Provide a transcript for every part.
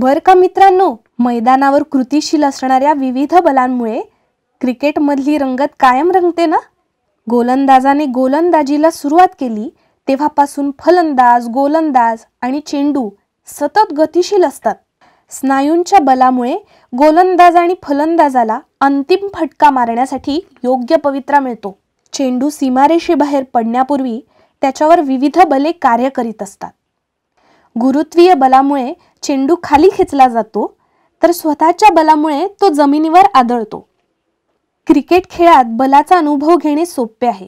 बरं का मित्रांनो मैदानावर कृतीशील असणाऱ्या विविध बलांमुळे क्रिकेटमधली रंगत कायम रंगते ना गोलंदाजाने गोलंदाजीला सुरुवात केली तेव्हापासून फलंदाज गोलंदाज आणि चेंडू सतत गतिशील असतात स्नायूंच्या बलामुळे गोलंदाज आणि फलंदाजाला अंतिम फटका मारण्यासाठी योग्य पवित्रा मिळतो चेंडू सीमारेषेबाहेर पडण्यापूर्वी त्याच्यावर विविध बले कार्य करीत असतात गुरुत्वीय बलामुळे चेंडू खाली खेचला जातो तर स्वतःच्या बलामुळे तो जमिनीवर आदळतो क्रिकेट खेळात बलाचा अनुभव घेणे सोपे आहे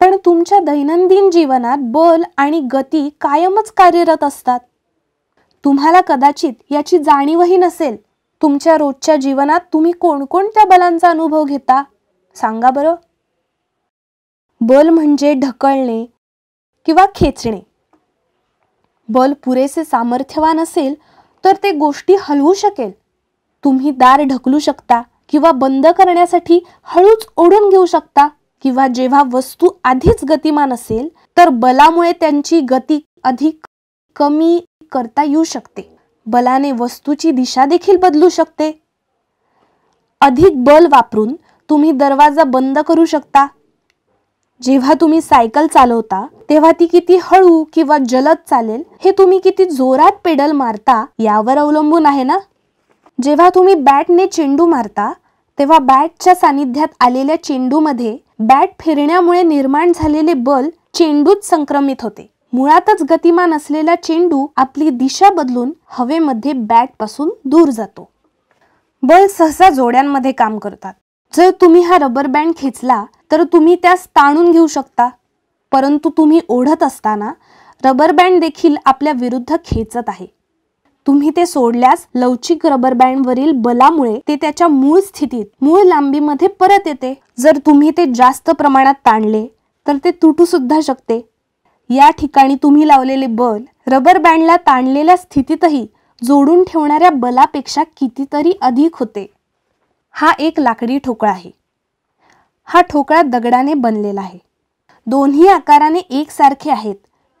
पण तुमच्या दैनंदिन जीवनात बल आणि गती कायमच कार्यरत असतात तुम्हाला कदाचित याची जाणीवही नसेल तुमच्या रोजच्या जीवनात तुम्ही कोणकोणत्या बलांचा अनुभव घेता सांगा बरं बल म्हणजे ढकलणे किंवा खेचणे बल पुरेसे सामर्थ्यवान असेल तर ते गोष्टी हलवू शकेल तुम्ही दार ढकलू शकता किंवा बंद करण्यासाठी हळूच ओढून घेऊ शकता किंवा जेव्हा वस्तू आधीच गतिमान असेल तर बलामुळे त्यांची गती अधिक कमी करता येऊ शकते बलाने वस्तूची दिशा देखील बदलू शकते अधिक बल वापरून तुम्ही दरवाजा बंद करू शकता जेव्हा तुम्ही सायकल चालवता तेव्हा ती किती हळू किंवा जलद चालेल हे तुम्ही किती जोरात पेडल मारता यावर अवलंबून आहे ना जेव्हा तुम्ही बॅटने चेंडू मारता तेव्हा बॅटच्या सानिध्यात आलेल्या चेंडूमध्ये बॅट फिरण्यामुळे निर्माण झालेले बल चेंडूत संक्रमित होते मुळातच गतिमान असलेला चेंडू आपली दिशा बदलून हवेमध्ये बॅट पासून दूर जातो बल सहसा जोड्यांमध्ये काम करतात जर तुम्ही हा रबर बँड खेचला तर तुम्ही त्यास ताणून घेऊ शकता परंतु तुम्ही ओढत असताना रबर बँड देखील आपल्या विरुद्ध खेचत आहे तुम्ही ते सोडल्यास लवचिक रबर बँडवरील बलामुळे ते त्याच्या मूळ स्थितीत मूळ लांबीमध्ये परत येते जर तुम्ही ते जास्त प्रमाणात ताणले तर ते तुटू सुद्धा शकते या ठिकाणी तुम्ही लावलेले बल रबर बँडला ताणलेल्या स्थितीतही जोडून ठेवणाऱ्या बलापेक्षा कितीतरी अधिक होते हा एक लाकडी ठोकळा आहे हा ठोकळा दगडाने बनलेला आहे दोन्ही आकाराने एकसारखे आहेत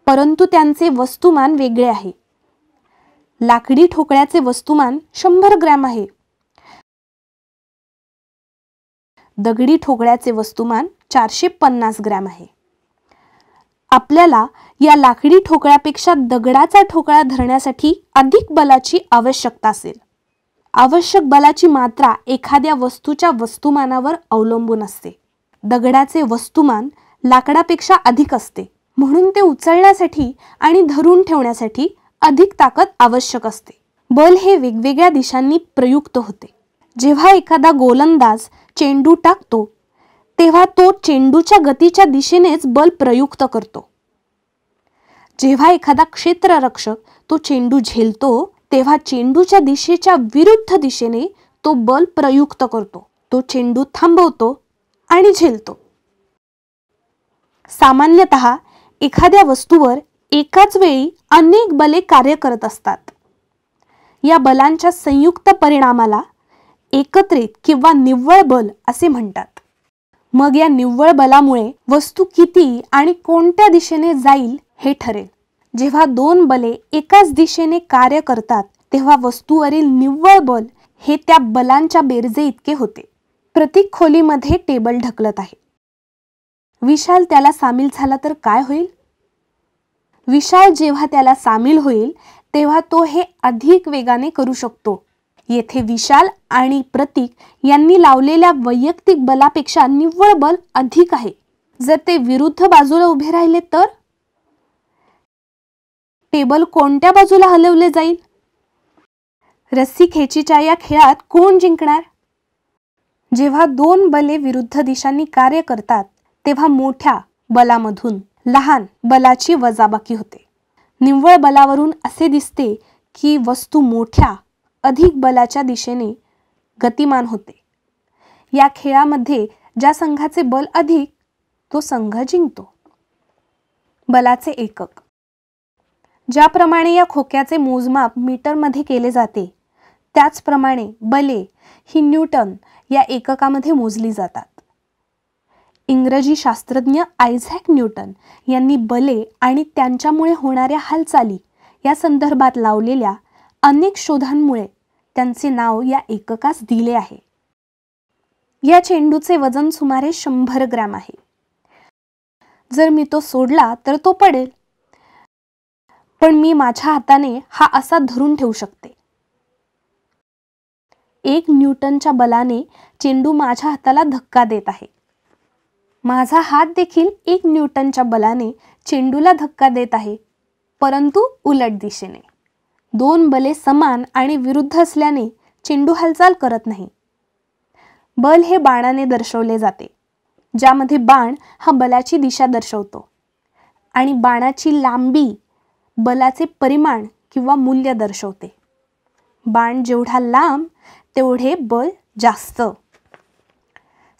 परंतु त्यांचे वस्तुमान वेगळे आहे लाकडी ठोकळ्याचे वस्तुमान शंभर ग्रॅम आहे दगडी ठोकळ्याचे वस्तुमान चारशे पन्नास ग्रॅम आहे आपल्याला या लाकडी ठोकळ्यापेक्षा दगडाचा ठोकळा धरण्यासाठी अधिक बलाची आवश्यकता असेल आवश्यक बलाची मात्रा एखाद्या वस्तूच्या वस्तुमानावर अवलंबून असते दगडाचे वस्तुमान लाकडापेक्षा अधिक असते म्हणून ते उचलण्यासाठी आणि धरून ठेवण्यासाठी अधिक ताकद आवश्यक असते बल हे वेगवेगळ्या दिशांनी प्रयुक्त होते जेव्हा एखादा गोलंदाज चेंडू टाकतो तेव्हा तो चेंडूच्या गतीच्या दिशेनेच बल प्रयुक्त करतो जेव्हा एखादा क्षेत्ररक्षक तो चेंडू झेलतो तेव्हा चेंडूच्या दिशेच्या विरुद्ध दिशेने तो बल प्रयुक्त करतो तो चेंडू थांबवतो आणि झेलतो सामान्यत एखाद्या वस्तूवर एकाच वेळी अनेक बले कार्य करत असतात या बलांच्या संयुक्त परिणामाला एकत्रित किंवा निव्वळ बल असे म्हणतात मग या निव्वळ बलामुळे वस्तू किती आणि कोणत्या दिशेने जाईल हे ठरेल जेव्हा दोन बले एकाच दिशेने कार्य करतात तेव्हा वस्तूवरील निव्वळ बल हे त्या बलांच्या बेरजे इतके होते प्रतीक खोलीमध्ये टेबल ढकलत आहे विशाल त्याला सामील झाला तर काय होईल विशाल जेव्हा त्याला सामील होईल तेव्हा तो हे अधिक वेगाने करू शकतो येथे विशाल आणि प्रतीक यांनी लावलेल्या वैयक्तिक बलापेक्षा निव्वळ बल अधिक आहे जर ते विरुद्ध बाजूला उभे राहिले तर टेबल कोणत्या बाजूला हलवले जाईल रस्सी खेचीच्या या खेळात कोण जिंकणार जेव्हा दोन बले विरुद्ध दिशांनी कार्य करतात तेव्हा मोठ्या बलामधून लहान बलाची वजाबाकी होते निव्वळ बलावरून असे दिसते की वस्तू मोठ्या अधिक बलाच्या दिशेने गतिमान होते या खेळामध्ये ज्या संघाचे बल अधिक तो संघ जिंकतो बलाचे एकक ज्याप्रमाणे या खोक्याचे मोजमाप मीटरमध्ये केले जाते त्याचप्रमाणे बले ही न्यूटन या एककामध्ये मोजली जातात इंग्रजी शास्त्रज्ञ आयझॅक न्यूटन यांनी बले आणि त्यांच्यामुळे होणाऱ्या हालचाली या संदर्भात लावलेल्या अनेक शोधांमुळे त्यांचे नाव या एककास दिले आहे या चेंडूचे वजन सुमारे शंभर ग्रॅम आहे जर मी तो सोडला तर तो पडेल पण मी माझ्या हाताने हा असा धरून ठेवू शकते एक न्यूटनच्या बलाने चेंडू माझ्या हाताला धक्का देत आहे माझा हात देखील एक न्यूटनच्या बलाने चेंडूला धक्का देत आहे परंतु उलट दिशेने दोन बले समान आणि विरुद्ध असल्याने चेंडू हालचाल करत नाही बल हे बाणाने दर्शवले जाते ज्यामध्ये बाण हा बलाची दिशा दर्शवतो आणि बाणाची लांबी बलाचे परिमाण किंवा मूल्य दर्शवते बाण जेवढा लांब तेवढे बल जास्त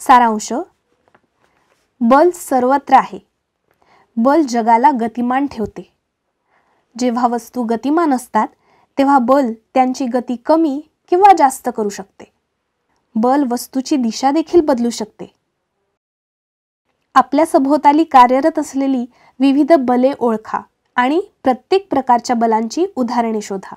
सारांश बल सर्वत्र आहे बल जगाला गतिमान ठेवते जेव्हा वस्तू गतिमान असतात तेव्हा बल त्यांची गती कमी किंवा जास्त करू शकते बल वस्तूची दिशा देखील बदलू शकते आपल्या सभोवताली कार्यरत असलेली विविध बले ओळखा आणि प्रत्येक प्रकारच्या बलांची उदाहरणे शोधा